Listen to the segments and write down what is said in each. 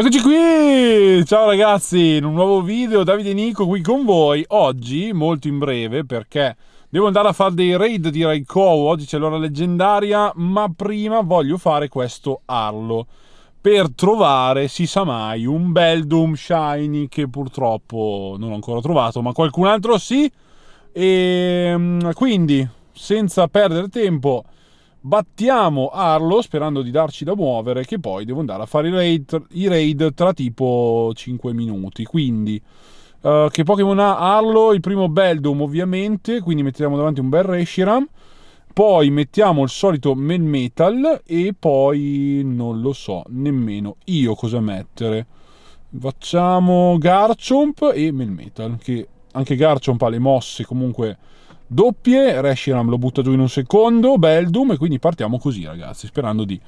Eccoci qui, ciao ragazzi, in un nuovo video Davide Nico qui con voi, oggi molto in breve perché devo andare a fare dei raid di Raikou, oggi c'è l'ora leggendaria, ma prima voglio fare questo Arlo per trovare, si sa mai, un bel Doom Shiny che purtroppo non ho ancora trovato, ma qualcun altro sì, e ehm, quindi senza perdere tempo battiamo Arlo sperando di darci da muovere che poi devo andare a fare i raid, i raid tra tipo 5 minuti quindi uh, che Pokémon ha Arlo il primo Beldum ovviamente quindi mettiamo davanti un bel Reshiram poi mettiamo il solito Melmetal e poi non lo so nemmeno io cosa mettere facciamo Garchomp e Melmetal che anche Garchomp ha le mosse comunque doppie, Reshiram lo butta giù in un secondo, Beldum e quindi partiamo così ragazzi, sperando di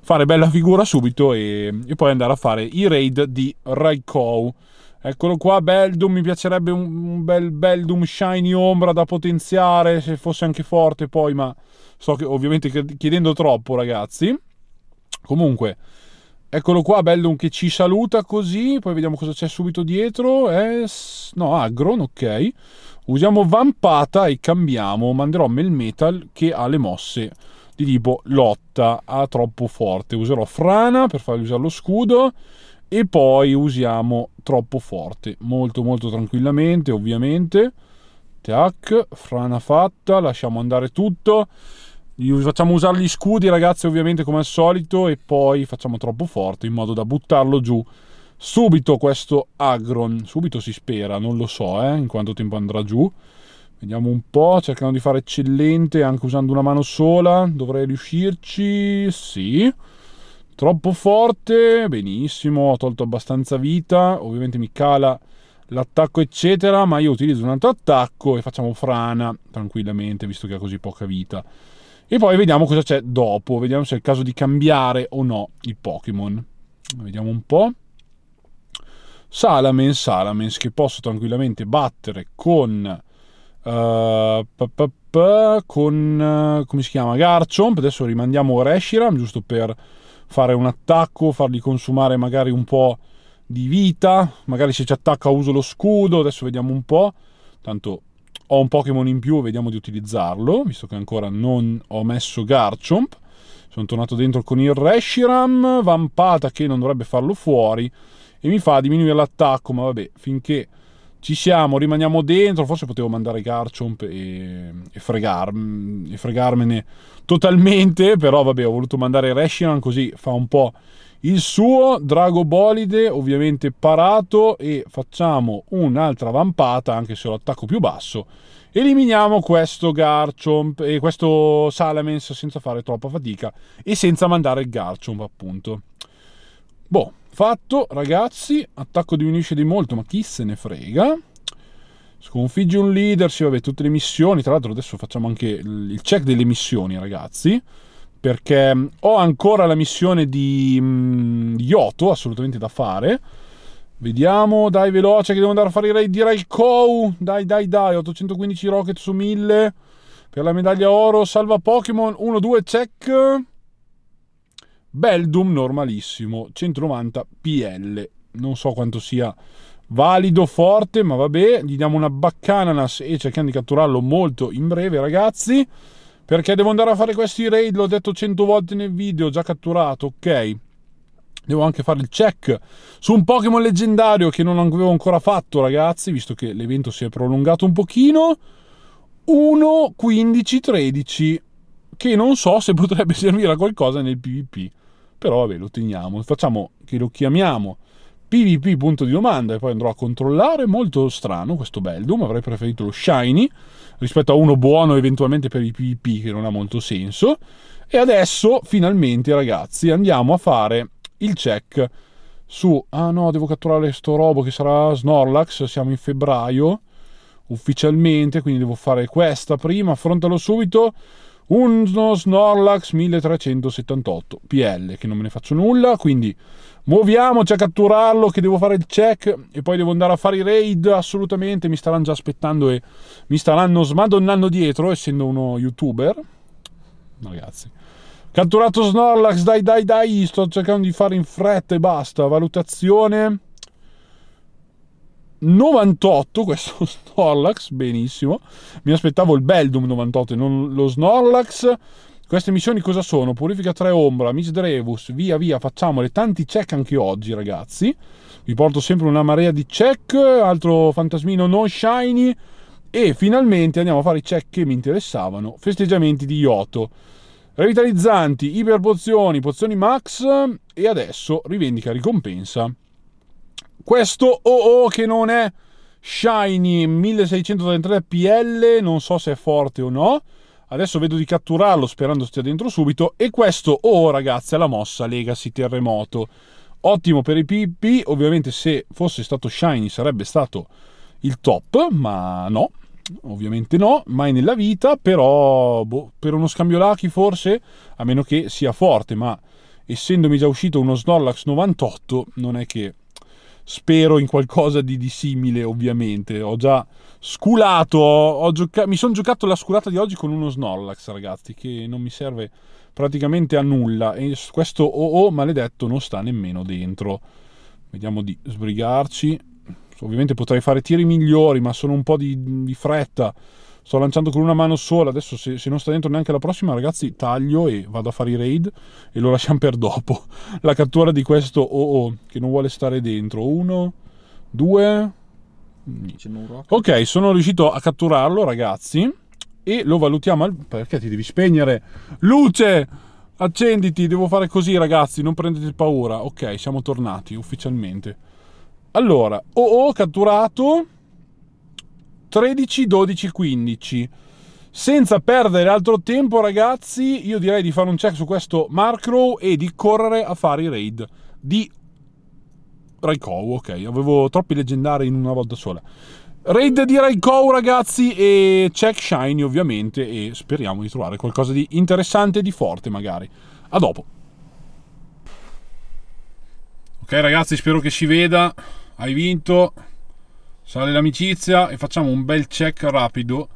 fare bella figura subito e, e poi andare a fare i raid di Raikou. Eccolo qua, Beldum, mi piacerebbe un bel Beldum Shiny Ombra da potenziare, se fosse anche forte poi, ma sto che, ovviamente chiedendo troppo ragazzi. Comunque, eccolo qua, Beldum che ci saluta così, poi vediamo cosa c'è subito dietro. Eh, no, Agron, ok. Usiamo vampata e cambiamo. Manderò Mel Metal che ha le mosse di tipo lotta, ha troppo forte. Userò frana per fargli usare lo scudo e poi usiamo troppo forte, molto molto tranquillamente, ovviamente. Tac, frana fatta, lasciamo andare tutto. Facciamo usare gli scudi, ragazzi, ovviamente come al solito e poi facciamo troppo forte in modo da buttarlo giù subito questo Agron, subito si spera, non lo so eh, in quanto tempo andrà giù. Vediamo un po', cercando di fare eccellente anche usando una mano sola, dovrei riuscirci, sì. Troppo forte, benissimo, ho tolto abbastanza vita, ovviamente mi cala l'attacco eccetera, ma io utilizzo un altro attacco e facciamo frana tranquillamente, visto che ha così poca vita. E poi vediamo cosa c'è dopo, vediamo se è il caso di cambiare o no il Pokémon. Vediamo un po'. Salamence, Salamence che posso tranquillamente battere con... Uh, eh, pa, pa, pa, con... Uh, come si chiama? Garchomp, adesso rimandiamo Reshiram giusto per fare un attacco, fargli consumare magari un po' di vita, magari se ci attacca uso lo scudo, adesso vediamo un po', tanto ho un Pokémon in più, vediamo di utilizzarlo, visto che ancora non ho messo Garchomp. Sono tornato dentro con il Reshiram, Vampata che non dovrebbe farlo fuori e mi fa diminuire l'attacco, ma vabbè, finché ci siamo, rimaniamo dentro, forse potevo mandare Garchomp e, e, fregar, e fregarmene totalmente, però vabbè, ho voluto mandare Reshiram così fa un po' il suo, Dragobolide ovviamente parato e facciamo un'altra vampata, anche se l'attacco più basso, eliminiamo questo Garchomp e questo Salamence senza fare troppa fatica e senza mandare il Garchomp appunto. Boh, Fatto, ragazzi, attacco diminuisce di molto, ma chi se ne frega? Sconfigge un leader, leadership, vabbè, tutte le missioni. Tra l'altro adesso facciamo anche il check delle missioni, ragazzi. Perché mm, ho ancora la missione di, mh, mm, Yoto, assolutamente da fare. Vediamo, dai, veloce, che devo andare a fare i raid di Raikou. Dai, dai, dai, 815 rocket su 1000. Per la medaglia oro, salva Pokémon, 1-2, check. Beldum normalissimo, 190 PL. Non so quanto sia valido, forte, ma vabbè. Gli diamo una baccananas e cerchiamo di catturarlo molto in breve, ragazzi. Perché devo andare a fare questi raid, l'ho detto 100 volte nel video, già catturato, ok. Devo anche fare il check su un Pokémon leggendario che non avevo ancora fatto, ragazzi, visto che l'evento si è prolungato un pochino. 1, 15, 13, che non so se potrebbe servire a qualcosa nel PvP però vabbè lo teniamo, facciamo che lo chiamiamo PvP punto di domanda e poi andrò a controllare, molto strano questo Beldum, avrei preferito lo Shiny rispetto a uno buono eventualmente per i PvP che non ha molto senso e adesso finalmente ragazzi andiamo a fare il check su, ah no devo catturare sto robo che sarà Snorlax, siamo in febbraio ufficialmente quindi devo fare questa prima, affrontalo subito uno Snorlax 1378 PL, che non me ne faccio nulla, quindi muoviamoci a catturarlo, che devo fare il check e poi devo andare a fare i raid, assolutamente, mi staranno già aspettando e mi staranno smadonnando dietro, essendo uno youtuber. Ragazzi. Catturato Snorlax, dai dai dai, sto cercando di fare in fretta e basta, valutazione 98 questo Snorlax, benissimo. Mi aspettavo il Beldum 98 e non lo Snorlax. Queste missioni cosa sono? Purifica 3 Ombra, Miss Drevus, via via, facciamole. Tanti check anche oggi, ragazzi. Vi porto sempre una marea di check, altro fantasmino non shiny. E finalmente andiamo a fare i check che mi interessavano. Festeggiamenti di Yoto. Revitalizzanti, iperpozioni, pozioni max e adesso rivendica ricompensa questo OO che non è Shiny 1633 PL, non so se è forte o no. Adesso vedo di catturarlo sperando stia dentro subito. E questo, oh ragazzi, è la mossa Legacy Terremoto. Ottimo per i PP, ovviamente se fosse stato Shiny sarebbe stato il top, ma no, ovviamente no, mai nella vita, però boh, per uno scambio Lucky forse, a meno che sia forte, ma essendomi già uscito uno Snorlax 98, non è che spero in qualcosa di, di simile ovviamente. Ho già sculato, ho gioca- mi sono giocato la sculata di oggi con uno Snorlax ragazzi che non mi serve praticamente a nulla e questo OO oh oh maledetto non sta nemmeno dentro. Vediamo di sbrigarci. Ovviamente potrei fare tiri migliori ma sono un po' di, di fretta sto lanciando con una mano sola, adesso se, se, non sta dentro neanche la prossima ragazzi taglio e vado a fare i raid e lo lasciamo per dopo. La cattura di questo oh oh, che non vuole stare dentro. Uno, due... Ok, sono riuscito a catturarlo ragazzi e lo valutiamo al... perché ti devi spegnere luce accenditi devo fare così ragazzi non prendete paura ok siamo tornati ufficialmente allora oh, oh, catturato 13, 12, 15. Senza perdere altro tempo, ragazzi, io direi di fare un check su questo Markrow e di correre a fare i raid di Raikou Ok, avevo troppi leggendari in una volta sola. Raid di Raikou ragazzi, e check shiny, ovviamente, e speriamo di trovare qualcosa di interessante e di forte, magari. A dopo. Ok, ragazzi, spero che si veda. Hai vinto. Sale l'amicizia e facciamo un bel check rapido.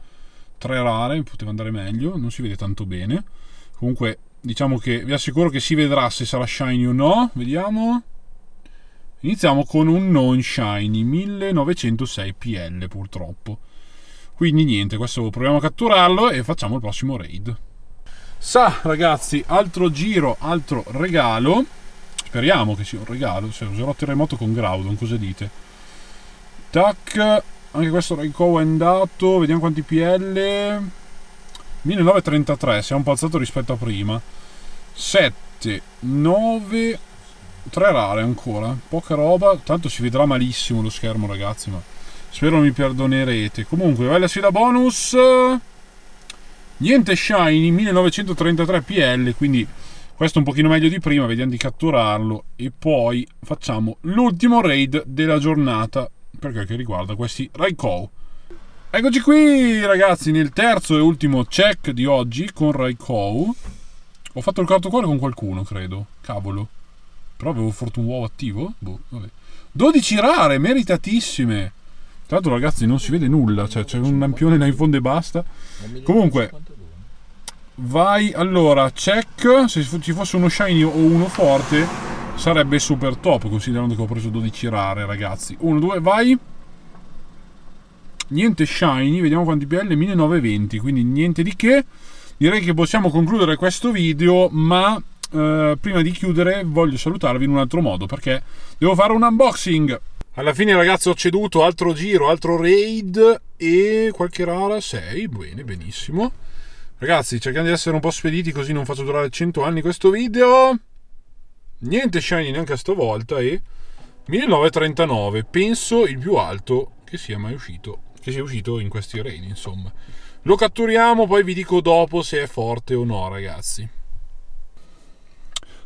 Tre rare, poteva andare meglio, non si vede tanto bene. Comunque, diciamo che vi assicuro che si vedrà se sarà shiny o no. Vediamo. Iniziamo con un non shiny 1906 PL purtroppo. Quindi niente, questo proviamo a catturarlo e facciamo il prossimo raid. Sa ragazzi, altro giro, altro regalo. Speriamo che sia un regalo, se userò terremoto con Groudon, cosa dite? Tac, anche questo Raiko è andato, vediamo quanti PL. 1933, siamo un po' alzato rispetto a prima. 7, 9, 3 rare ancora, poca roba, tanto si vedrà malissimo lo schermo ragazzi, ma spero mi perdonerete. Comunque, bella sfida bonus. Niente Shiny, 1933 PL, quindi questo un pochino meglio di prima, vediamo di catturarlo e poi facciamo l'ultimo raid della giornata perché che riguarda questi Raikou. Eccoci qui ragazzi nel terzo e ultimo check di oggi con Raikou. Ho fatto il quarto cuore con qualcuno, credo. Cavolo. Però avevo Fortune Wow attivo? Boh, vabbè. 12 rare, meritatissime. Tra l'altro ragazzi non si vede nulla, cioè c'è un lampione là in fondo e basta. Comunque, vai, allora, check, se ci fosse uno shiny o uno forte, sarebbe super top considerando che ho preso 12 rare ragazzi 1 2 vai niente shiny vediamo quanti PL 1920 quindi niente di che direi che possiamo concludere questo video ma eh, prima di chiudere voglio salutarvi in un altro modo perché devo fare un unboxing alla fine ragazzi ho ceduto altro giro altro raid e qualche rara 6 bene benissimo ragazzi cerchiamo di essere un po' spediti così non faccio durare 100 anni questo video Niente shiny neanche stavolta e 1939, penso il più alto che sia mai uscito, che sia uscito in questi reni insomma. Lo catturiamo, poi vi dico dopo se è forte o no, ragazzi.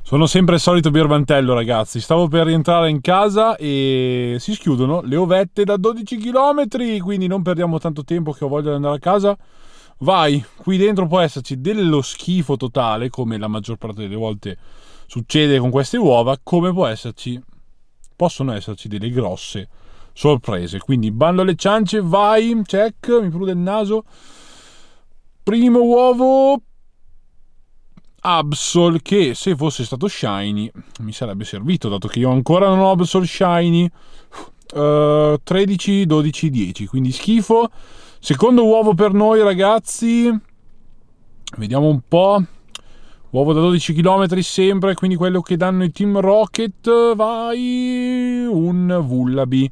Sono sempre il solito birbantello, ragazzi. Stavo per rientrare in casa e si schiudono le ovette da 12 km, quindi non perdiamo tanto tempo che ho voglia di andare a casa. Vai, qui dentro può esserci dello schifo totale, come la maggior parte delle volte succede con queste uova, come può esserci, possono esserci delle grosse sorprese. Quindi bando alle ciance, vai, check, mi prude il naso. Primo uovo, Absol, che se fosse stato Shiny mi sarebbe servito, dato che io ancora non ho Absol Shiny. Uh, 13, 12, 10, quindi schifo. Secondo uovo per noi ragazzi. Vediamo un po'. Uovo da 12 km sempre, quindi quello che danno i Team Rocket, vai un Vullaby.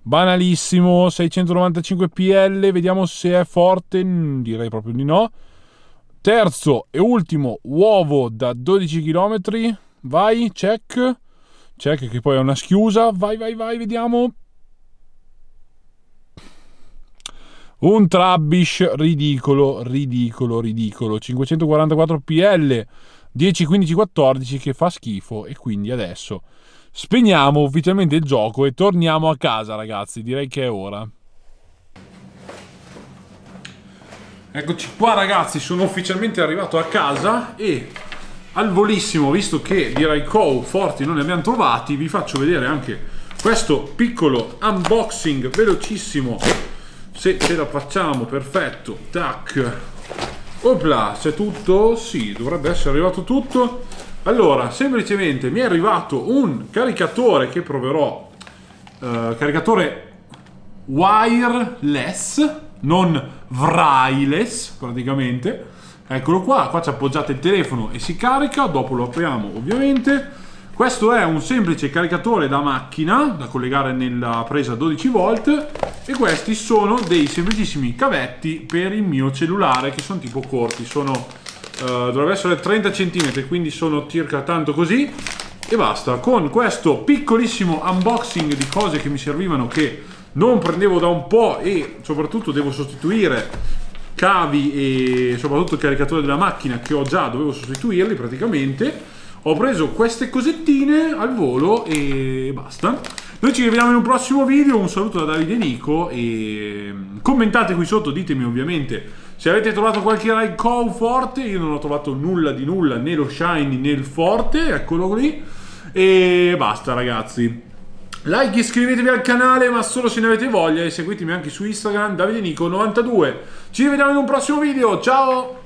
Banalissimo, 695 PL, vediamo se è forte, direi proprio di no. Terzo e ultimo, uovo da 12 km, vai, check. Check che poi è una schiusa, vai vai vai, vediamo. Un Trabbish ridicolo, ridicolo, ridicolo. 544 PL, 10, 15, 14 che fa schifo e quindi adesso spegniamo ufficialmente il gioco e torniamo a casa ragazzi, direi che è ora. Eccoci qua ragazzi, sono ufficialmente arrivato a casa e al volissimo, visto che direi Raikou forti non ne abbiamo trovati, vi faccio vedere anche questo piccolo unboxing velocissimo se ce la facciamo perfetto tac opla c'è tutto sì dovrebbe essere arrivato tutto allora semplicemente mi è arrivato un caricatore che proverò eh, caricatore wireless non wireless praticamente eccolo qua qua ci appoggiate il telefono e si carica dopo lo apriamo ovviamente questo è un semplice caricatore da macchina da collegare nella presa 12V e questi sono dei semplicissimi cavetti per il mio cellulare che sono tipo corti, sono, eh, dovrebbero essere 30 cm, quindi sono circa tanto così e basta. Con questo piccolissimo unboxing di cose che mi servivano che non prendevo da un po' e soprattutto devo sostituire cavi e soprattutto il caricatore della macchina che ho già, dovevo sostituirli praticamente ho preso queste cosettine al volo e basta. Noi ci rivediamo in un prossimo video, un saluto da Davide Nico e mm, commentate qui sotto, ditemi ovviamente se avete trovato qualche Raikou forte, io non ho trovato nulla di nulla, né lo Shiny né il forte, eccolo lì. E basta ragazzi. Like, iscrivetevi al canale, ma solo se ne avete voglia e seguitemi anche su Instagram, Davide Nico 92. Ci rivediamo in un prossimo video, ciao!